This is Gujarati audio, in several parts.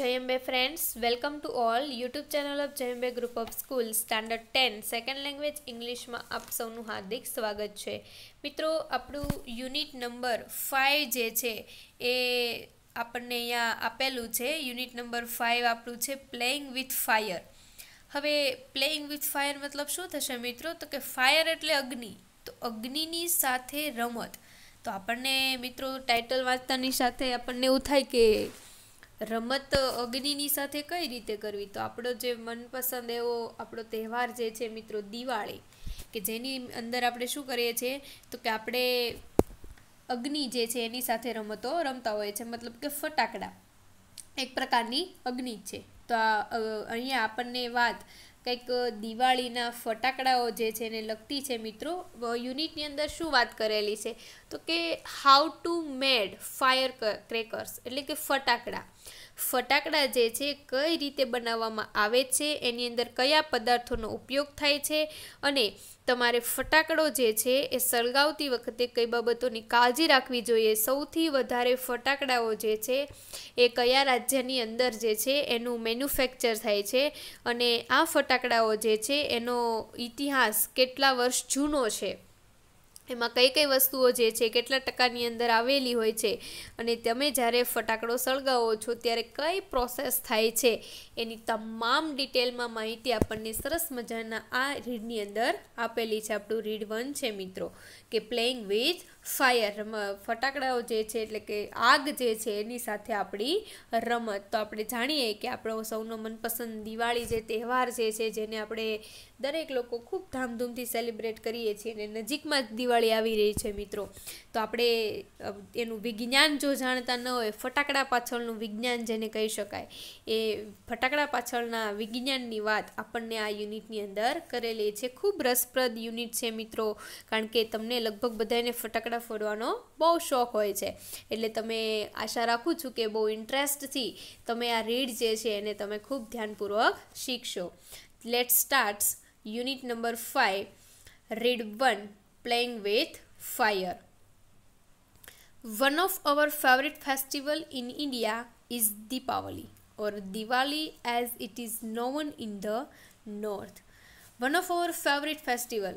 Jay Ambe friends welcome to all YouTube channel of Jayambe group of school standard ten second language ઇંગ્લિશમાં આપ સૌનું હાર્દિક સ્વાગત છે મિત્રો આપણું યુનિટ નંબર ફાઇવ જે છે એ આપણને અહીંયા આપેલું છે યુનિટ નંબર ફાઇવ આપણું છે પ્લેઇંગ વિથ ફાયર હવે પ્લેઇંગ વિથ ફાયર મતલબ શું થશે મિત્રો તો કે ફાયર એટલે અગ્નિ તો અગ્નિની સાથે રમત તો આપણને મિત્રો ટાઇટલ વાંચતાની સાથે આપણને એવું થાય કે રમત અગ્નિની સાથે કઈ રીતે કરવી તો આપણો જે મનપસંદ એવો આપણો તહેવાર જે છે મિત્રો દિવાળી કે જેની અંદર આપણે શું કરીએ છીએ તો કે આપણે અગ્નિ જે છે એની સાથે રમતો રમતા હોઈએ છે મતલબ કે ફટાકડા એક પ્રકારની અગ્નિ છે તો આ અહીંયા આપણને વાત કંઈક દિવાળીના ફટાકડાઓ જે છે એને લગતી છે મિત્રો યુનિટની અંદર શું વાત કરેલી છે તો કે how to made fire crackers એટલે કે ફટાકડા ફટાકડા જે છે કઈ રીતે બનાવવામાં આવે છે એની અંદર કયા પદાર્થોનો ઉપયોગ થાય છે અને તમારે ફટાકડો જે છે એ સળગાવતી વખતે કઈ બાબતોની કાળજી રાખવી જોઈએ સૌથી વધારે ફટાકડાઓ જે છે એ કયા રાજ્યની અંદર જે છે એનું મેન્યુફેક્ચર થાય છે અને આ ફટાકડાઓ જે છે એનો ઇતિહાસ કેટલા વર્ષ જૂનો છે એમાં કઈ કઈ વસ્તુઓ જે છે કેટલા ટકાની અંદર આવેલી હોય છે અને તમે જ્યારે ફટાકડો સળગાવો છો ત્યારે કઈ પ્રોસેસ થાય છે એની તમામ ડિટેલમાં માહિતી આપણને સરસ મજાના આ રીડની અંદર આપેલી છે આપણું રીડ વન છે મિત્રો કે પ્લેઇંગ વિથ ફાયર ફટાકડાઓ જે છે એટલે કે આગ જે છે એની સાથે આપણી રમત તો આપણે જાણીએ કે આપણો સૌનો મનપસંદ દિવાળી જે તહેવાર જે છે જેને આપણે દરેક લોકો ખૂબ ધામધૂમથી સેલિબ્રેટ કરીએ છીએ અને નજીકમાં જ દિવાળી આવી રહી છે મિત્રો તો આપણે એનું વિજ્ઞાન જો જાણતા ન હોય ફટાકડા પાછળનું વિજ્ઞાન જેને કહી શકાય એ ફટાકડા પાછળના વિજ્ઞાનની વાત આપણને આ યુનિટની અંદર કરેલી છે ખૂબ રસપ્રદ યુનિટ છે મિત્રો કારણ કે તમને લગભગ બધાને ફટાકડા ફોટા ફોડવાનો બહુ શોખ હોય છે એટલે તમે આશા રાખું છું કે બહુ ઇન્ટરેસ્ટથી તમે આ રીડ જે છે એને તમે ખૂબ ધ્યાનપૂર્વક શીખશો let starts unit number five read one playing with fire One of our favorite festival in India is Deepavali or Diwali as it is known in the north. One of our favorite festival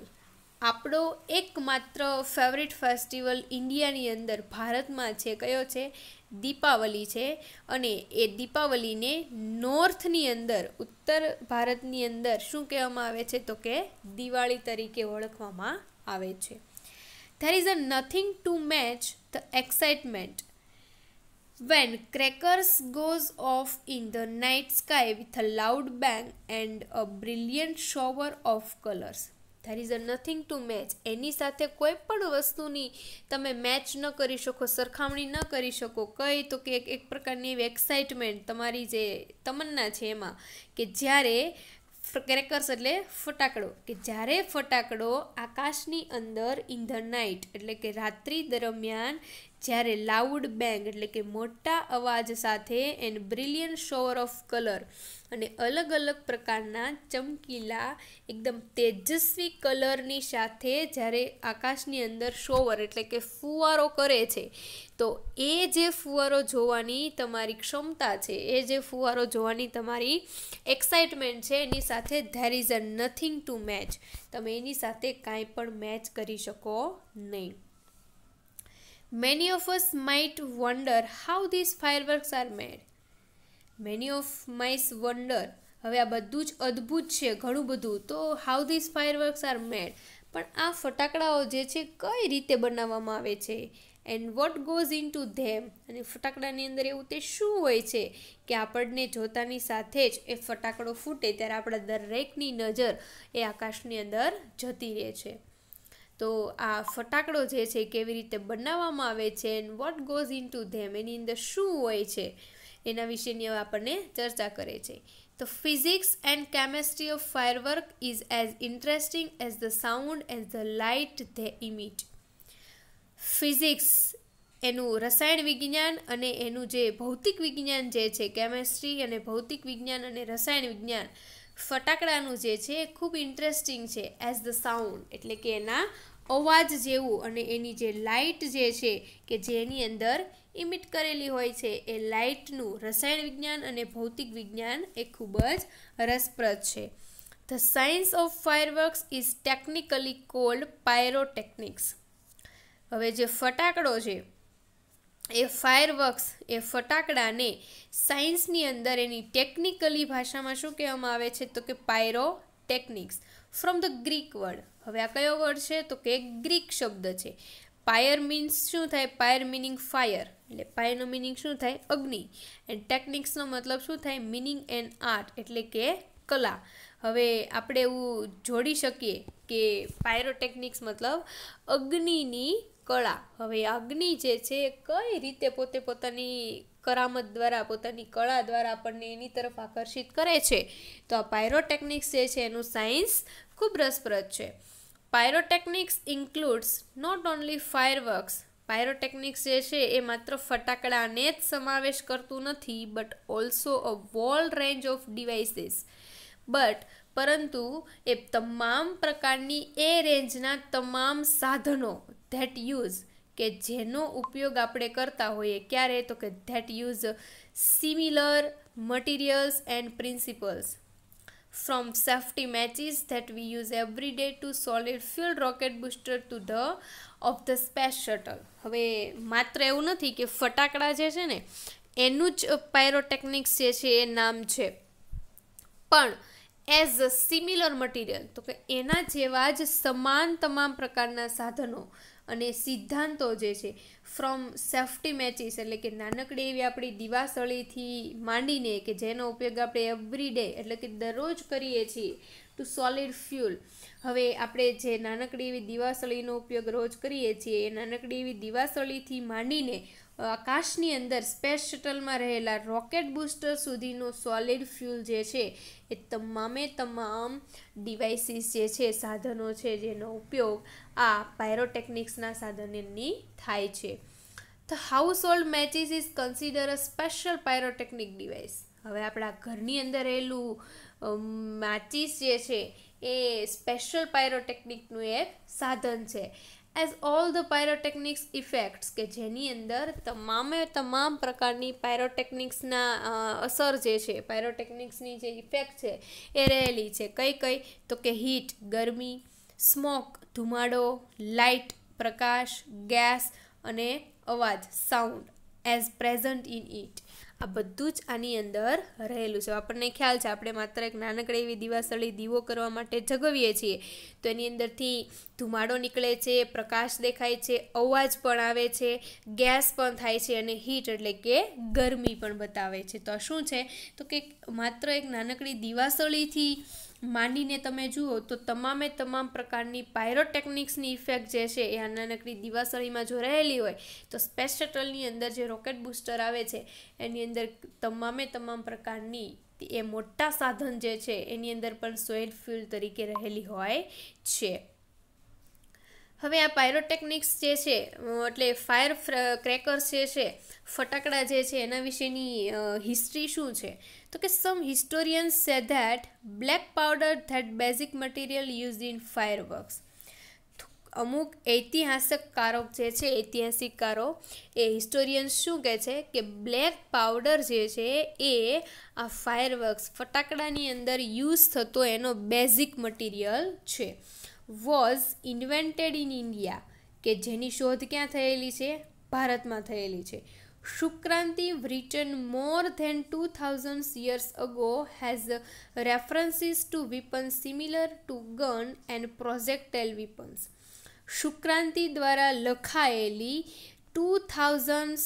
આપણો એકમાત્ર ફેવરિટ ફેસ્ટિવલ ઇન્ડિયાની અંદર ભારતમાં છે કયો છે દીપાવલી છે અને એ દીપાવલીને નોર્થની અંદર ઉત્તર ભારતની અંદર શું કહેવામાં આવે છે તો કે દિવાળી તરીકે ઓળખવામાં આવે છે there is a nothing to match the excitement when crackers goes off in the night sky with a loud bang and a brilliant shower of colours there is a nothing to match એની સાથે કોઈ પણ વસ્તુની તમે મેચ ન કરી શકો સરખામણી ન કરી શકો કઈ તો કે એક એક પ્રકારની એવી એક્સાઇટમેન્ટ તમારી જે તમન્ના છે એમાં કે જ્યારે ક્રેકર્સ એટલે ફટાકડો કે જ્યારે ફટાકડો આકાશની અંદર ઇન ધ નાઇટ એટલે કે રાત્રિ દરમિયાન જ્યારે લાઉડ બેંગ એટલે કે મોટા અવાજ સાથે and brilliant shower of colour અને અલગ અલગ પ્રકારના ચમકીલા એકદમ તેજસ્વી કલરની સાથે જ્યારે આકાશની અંદર શોવર એટલે કે ફુવારો કરે છે તો એ જે ફુવારો જોવાની તમારી ક્ષમતા છે એ જે ફુવારો જોવાની તમારી એક્સાઇટમેન્ટ છે એની સાથે there is a nothing to match તમે એની સાથે કાંઈ પણ મેચ કરી શકો નહીં many of of us might how how fire fireworks are made many of mice wonder હવે આ બધું જ અદ્ભુત છે ઘણું બધું તો how this fireworks are made પણ આ ફટાકડાઓ જે છે કઈ રીતે બનાવવામાં આવે છે and what goes into them અને ફટાકડાની અંદર એવું તે શું હોય છે કે આપણને જોતાની સાથે જ એ ફટાકડો ફૂટે ત્યારે આપણા દરેકની નજર એ આકાશની અંદર જતી રહે છે તો આ ફટાકડો જે છે કેવી રીતે બનાવવામાં આવે છે and what goes into them એની અંદર શું હોય છે એના વિશેની હવે આપણને ચર્ચા કરે છે તો physics and chemistry of firework is as interesting as the sound as the light they emit physics એનું રસાયણ વિજ્ઞાન અને એનું જે ભૌતિક વિજ્ઞાન જે છે કેમેસ્ટ્રી અને ભૌતિક વિજ્ઞાન અને રસાયણ વિજ્ઞાન ફટાકડાનું જે છે એ ખૂબ ઇન્ટરેસ્ટિંગ છે એઝ ધ સાઉન્ડ એટલે કે એના અવાજ જેવું અને એની જે લાઇટ જે છે કે જેની અંદર ઇમિટ કરેલી હોય છે એ લાઇટનું રસાયણ વિજ્ઞાન અને ભૌતિક વિજ્ઞાન એ ખૂબ જ રસપ્રદ છે the science of fireworks is technically called pyrotechnics હવે જે ફટાકડો છે એ ફાયરવર્ક્સ એ ફટાકડાને સાયન્સની અંદર એની ટેકનિકલી ભાષામાં શું કહેવામાં આવે છે તો કે pyrotechnics from the Greek word હવે આ કયો વર્ડ છે તો કે ગ્રીક શબ્દ છે પાયર મીન્સ શું થાય પાયર મિનિંગ ફાયર એટલે પાયરનો મિનિંગ શું થાય અગ્નિ એન્ડ ટેકનિક્સનો મતલબ શું થાય મિનિંગ એન્ડ આર્ટ એટલે કે કલા હવે આપણે એવું જોડી શકીએ કે પાયરોટેકનિક્સ મતલબ અગ્નિની કળા હવે અગ્નિ જે છે કઈ રીતે પોતે પોતાની કરામત દ્વારા પોતાની કળા દ્વારા આપણને એની તરફ આકર્ષિત કરે છે તો આ પાયરોટેકનિક્સ જે છે એનું સાયન્સ ખૂબ રસપ્રદ છે pyrotechnics includes not only fireworks pyrotechnics જે છે એ માત્ર ફટાકડાને જ સમાવેશ કરતું નથી but also a wall range of devices but પરંતુ એ તમામ પ્રકારની એ રેન્જના તમામ સાધનો ધેટ યુઝ કે જેનો ઉપયોગ આપણે કરતા હોઈએ ક્યારે તો કે that use similar materials and principles from safety matches that we use every day to solid fuel rocket booster to the of the space shuttle હવે માત્ર એવું નથી કે ફટાકડા જે છે ને એનું જ પાયરોટેકનિક્સ જે છે એ નામ છે પણ એઝ અ સિમિલર મટીરિયલ તો કે એના જેવા જ સમાન તમામ પ્રકારના સાધનો અને સિદ્ધાંતો જે છે ફ્રોમ સેફ્ટી મેચીસ એટલે કે નાનકડી એવી આપણી દિવાસળીથી માંડીને કે જેનો ઉપયોગ આપણે એવરી ડે એટલે કે દરરોજ કરીએ છીએ ટુ સોલિડ ફ્યુલ હવે આપણે જે નાનકડી એવી દિવાસળીનો ઉપયોગ રોજ કરીએ છીએ એ નાનકડી એવી દિવાસળીથી માંડીને આકાશની અંદર સ્પેસ શટલમાં રહેલા રોકેટ બૂસ્ટર સુધીનું સોલિડ ફ્યુલ જે છે એ તમામે તમામ ડિવાઇસીસ જે છે સાધનો છે જેનો ઉપયોગ આ પાયરોટેકનિક્સના સાધનની થાય છે the household matches is consider a special pyrotechnic device હવે આપણા ઘરની અંદર રહેલું મેચિસ જે છે એ સ્પેશિયલ પાયરોટેકનિકનું એક સાધન છે as all the pyrotechnics effects કે જેની અંદર તમામે તમામ પ્રકારની પાયરોટેકનિક્સના અસર જે છે પાયરોટેકનિક્સની જે ઇફેક્ટ છે એ રહેલી છે કઈ કઈ તો કે હીટ ગરમી સ્મોક ધુમાડો લાઇટ પ્રકાશ ગેસ અને અવાજ sound as present in it આ બધું જ આની અંદર રહેલું છે આપણને ખ્યાલ છે આપણે માત્ર એક નાનકડી એવી દીવાસળી દીવો કરવા માટે જગવીએ છીએ તો એની અંદરથી ધુમાડો નીકળે છે પ્રકાશ દેખાય છે અવાજ પણ આવે છે ગેસ પણ થાય છે અને હીટ એટલે કે ગરમી પણ બતાવે છે તો શું છે તો કે માત્ર એક નાનકડી દીવાસળીથી માંડીને તમે જુઓ તો તમામે તમામ પ્રકારની પાયરોટેકનિક્સની ઇફેક્ટ જે છે એ આ નાનકડી દિવાસળીમાં જો રહેલી હોય તો સ્પેસ શટલની અંદર જે રોકેટ બુસ્ટર આવે છે એની અંદર તમામે તમામ પ્રકારની એ મોટા સાધન જે છે એની અંદર પણ સોઇલ ફ્યુલ તરીકે રહેલી હોય છે હવે આ પાયરોટેકનિક્સ જે છે એટલે ફાયર ક્રેકર્સ જે છે ફટાકડા જે છે એના વિશેની હિસ્ટ્રી શું છે તો કે some historians say that black powder that basic material use in fireworks અમુક ઐતિહાસિકકારો જે છે ઐતિહાસિકકારો એ હિસ્ટોરિયન્સ શું કહે છે કે બ્લેક પાવડર જે છે એ આ ફાયર વર્ક્સ ફટાકડાની અંદર યુઝ થતો એનો બેઝિક મટીરિયલ છે વોઝ ઇન્વેન્ટેડ ઇન ઇન્ડિયા કે જેની શોધ ક્યાં થયેલી છે ભારતમાં થયેલી છે Shukraniti written more than two thousand years ago has references to weapons similar to gun and projectile weapons Shukraniti દ્વારા લખાયેલી ટુ થાઉઝન્ડ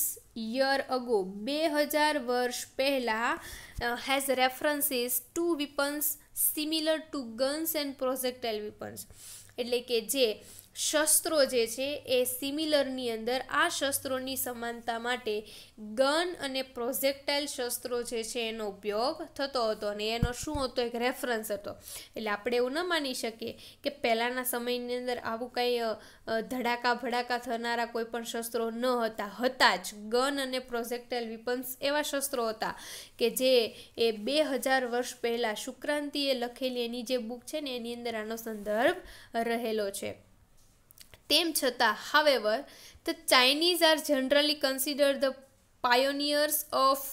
યર અગો બે હજાર વર્ષ પહેલાં has references to weapons similar to guns and projectile weapons એટલે કે જે શસ્ત્રો જે છે એ સિમિલરની અંદર આ શસ્ત્રોની સમાનતા માટે ગન અને પ્રોજેક્ટાઇલ શસ્ત્રો જે છે એનો ઉપયોગ થતો હતો અને એનો શું હતો એક રેફરન્સ હતો એટલે આપણે એવું ન માની શકીએ કે પહેલાંના સમયની અંદર આવું કંઈ ધડાકા ભડાકા થનારા કોઈ પણ શસ્ત્રો ન હતા હતા જ ગન અને પ્રોજેક્ટાઇલ વિપન્સ એવા શસ્ત્રો હતા કે જે એ બે હજાર વર્ષ પહેલાં શુક્રાંતિએ લખેલી એની જે બુક છે ને એની અંદર આનો સંદર્ભ રહેલો છે તેમ છતાં however the Chinese are generally consider the pioneers of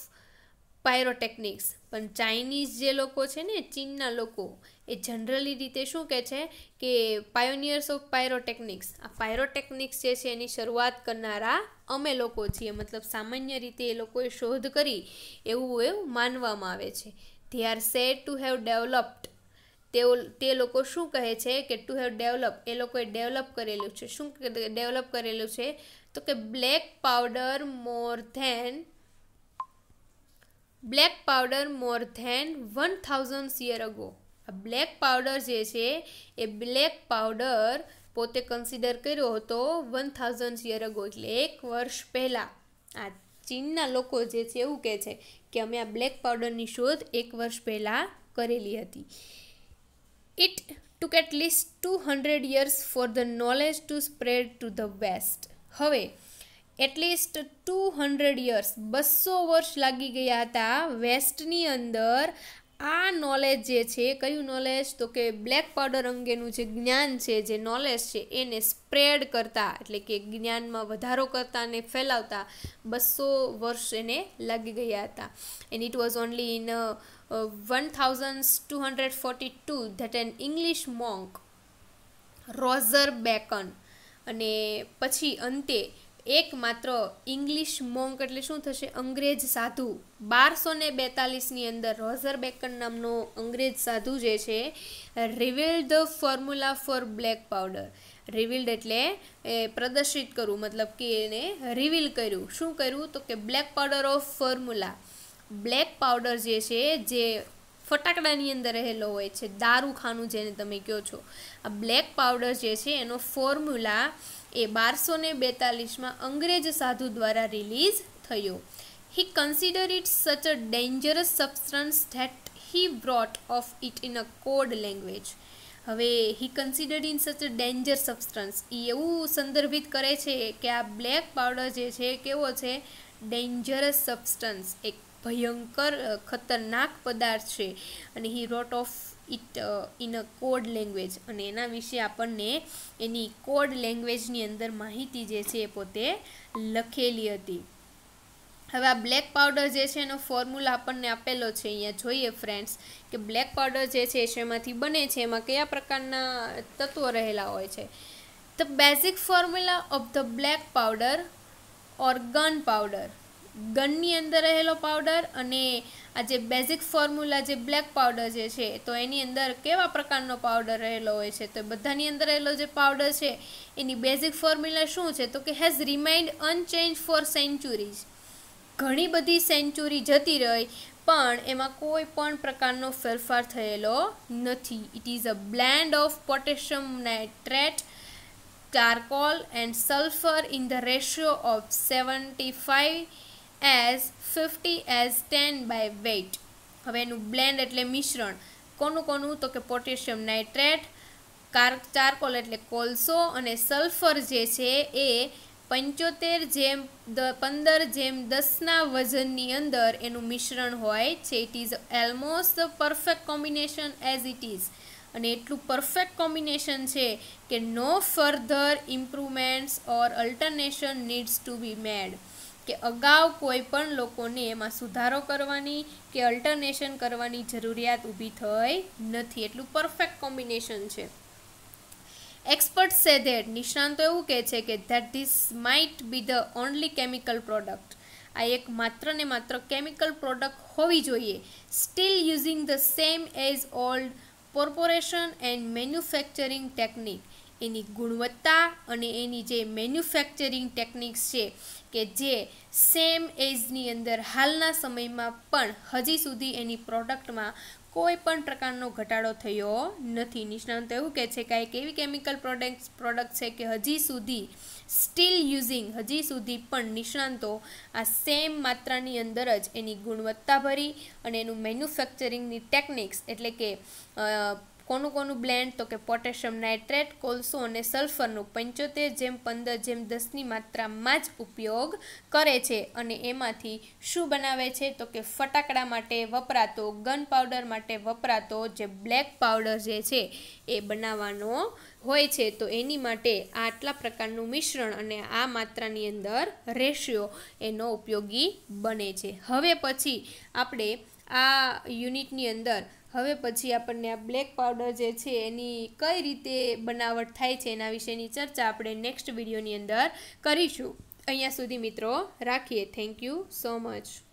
pyrotechnics પણ ચાઇનીઝ જે લોકો છે ને ચીનના લોકો એ જનરલી રીતે શું કહે છે કે પાયોનિયર્સ ઓફ પાયરોટેકનિક્સ આ પાયરોટેકનિક્સ જે છે એની શરૂઆત કરનારા અમે લોકો છીએ મતલબ સામાન્ય રીતે એ લોકોએ શોધ કરી એવું એવું માનવામાં આવે છે they are said to have developed તેઓ તે લોકો શું કહે છે કે ટુ હેવ ડેવલપ એ લોકોએ ડેવલપ કરેલું છે શું ડેવલપ કરેલું છે તો કે black powder more than black powder more than one thousand year ago આ બ્લેક પાવડર જે છે એ બ્લેક પાવડર પોતે કન્સિડર કર્યો હતો વન થાઉઝન્ડ યર અગો એટલે એક વર્ષ પહેલાં આ ચીનના લોકો જે છે એવું કહે છે કે અમે આ બ્લેક પાવડરની શોધ એક વર્ષ પહેલાં કરેલી હતી It took at two 200 years for the knowledge to spread to the west. હવે એટલીસ્ટ ટુ હંડ્રેડ યર્સ બસો વર્ષ લાગી ગયા હતા વેસ્ટની અંદર આ નોલેજ જે છે કયું નોલેજ તો કે બ્લેક પાવડર અંગેનું જે જ્ઞાન છે જે નોલેજ છે એને સ્પ્રેડ કરતા એટલે કે જ્ઞાનમાં વધારો કરતા અને ફેલાવતા બસો વર્ષ એને લાગી ગયા હતા and it was only in uh, 1242 that an English monk Roger Bacon અને પછી અંતે એકમાત્ર ઇંગ્લિશ મોંક એટલે શું થશે અંગ્રેજ સાધુ બારસો ને બેતાલીસની અંદર રોઝર બેકન નામનો અંગ્રેજ સાધુ જે છે reveal the formula for black powder revealed એટલે એ પ્રદર્શિત કરવું મતલબ કે એને રિવીલ કર્યું શું કર્યું તો કે black powder of formula black powder જે છે જે ફટાકડાની અંદર રહેલો હોય છે દારૂખાનું જેને તમે કહો છો આ બ્લેક પાવડર જે છે એનો ફોર્મ્યુલા એ બારસો ને બેતાલીસમાં અંગ્રેજ સાધુ દ્વારા રિલીઝ થયો હી consider it such a dangerous substance that he wrote of it in a code language હવે he consider in such a danger substance એ એવું સંદર્ભિત કરે છે કે આ બ્લેક પાવડર જે છે કેવો છે ડેન્જરસ સબસ્ટન્સ એક ભયંકર ખતરનાક પદાર્થ છે અને he wrote of it in a code language અને એના વિશે આપણને એની કોડ લેંગ્વેજની અંદર માહિતી જે છે એ પોતે લખેલી હતી હવે આ બ્લેક પાવડર જે છે એનો ફોર્મ્યુલા આપણને આપેલો છે અહીંયા જોઈએ ફ્રેન્ડ્સ કે બ્લેક પાવડર જે છે એમાંથી બને છે એમાં કયા પ્રકારના તત્વો રહેલા હોય છે the basic formula of the black powder or gun powder ગનની અંદર રહેલો પાવડર અને આ જે બેઝિક ફોર્મ્યુલા જે બ્લેક પાવડર જે છે તો એની અંદર કેવા પ્રકારનો પાવડર રહેલો હોય છે તો બધાની અંદર રહેલો જે પાવડર છે એની બેઝિક ફોર્મ્યુલા શું છે તો કે has remained unchanged for centuries ઘણી બધી સેન્ચુરી જતી રહી પણ એમાં કોઈ પણ પ્રકારનો ફેરફાર થયેલો નથી it is a blend of potassium nitrate and sulphur in the ratio of seventy 75 as fifty as ten by weight હવે એનું બ્લેન્ડ એટલે મિશ્રણ કોનું કોનું તો કે પોટેશિયમ નાઇટ્રેટ કાર ચારકોલ એટલે કોલસો અને સલ્ફર જે છે એ પંચોતેર જેમ દ પંદર જેમ દસના વજનની અંદર એનું મિશ્રણ હોય છે it is almost perfect combination as it is અને એટલું પરફેક્ટ કોમ્બિનેશન છે કે no further improvements or alternation needs to be made કે અગાઉ કોઈ પણ લોકોને એમાં સુધારો કરવાની કે અલ્ટરનેશન કરવાની જરૂરિયાત ઊભી થઈ નથી એટલું પરફેક્ટ કોમ્બિનેશન છે એક્સપર્ટ સે ધેટ નિષ્ણાંતો એવું કહે છે કે that this might be the only chemical product આ એક માત્ર ને માત્ર કેમિકલ પ્રોડક્ટ હોવી જોઈએ still using the same as old corporation and manufacturing technique એની ગુણવત્તા અને એની જે મેન્યુફેક્ચરિંગ ટેકનિક્સ છે કે જે સેમ એજની અંદર હાલના સમયમાં પણ હજી સુધી એની પ્રોડક્ટમાં કોઈ પણ પ્રકારનો ઘટાડો થયો નથી નિષ્ણાંત એવું કહે છે કે એક એવી કેમિકલ પ્રોડક્ટ પ્રોડક્ટ છે કે હજી સુધી સ્ટીલ યુઝિંગ હજી સુધી પણ નિષ્ણાંતો આ સેમ માત્રાની અંદર જ એની ગુણવત્તા ભરી અને એનું મેન્યુફેક્ચરિંગની ટેકનિક્સ એટલે કે કોનું કોનું બ્લેન્ડ તો કે પોટેશિયમ નાઇટ્રેટ કોલસો અને સલ્ફરનું પંચોતેર જેમ પંદર જેમ દસની માત્રામાં જ ઉપયોગ કરે છે અને એમાંથી શું બનાવે છે તો કે ફટાકડા માટે વપરાતો ગન પાવડર માટે વપરાતો જે બ્લેક પાવડર જે છે એ બનાવવાનો હોય છે તો એની માટે આટલા પ્રકારનું મિશ્રણ અને આ માત્રાની અંદર રેશિયો એનો ઉપયોગી બને છે હવે પછી આપણે આ યુનિટની અંદર હવે પછી આપણને આ બ્લેક પાવડર જે છે એની કઈ રીતે બનાવટ થાય છે એના વિશેની ચર્ચા આપણે નેક્સ્ટ વિડીયોની અંદર કરીશું અહીંયા સુધી મિત્રો રાખીએ થેન્ક યુ સો મચ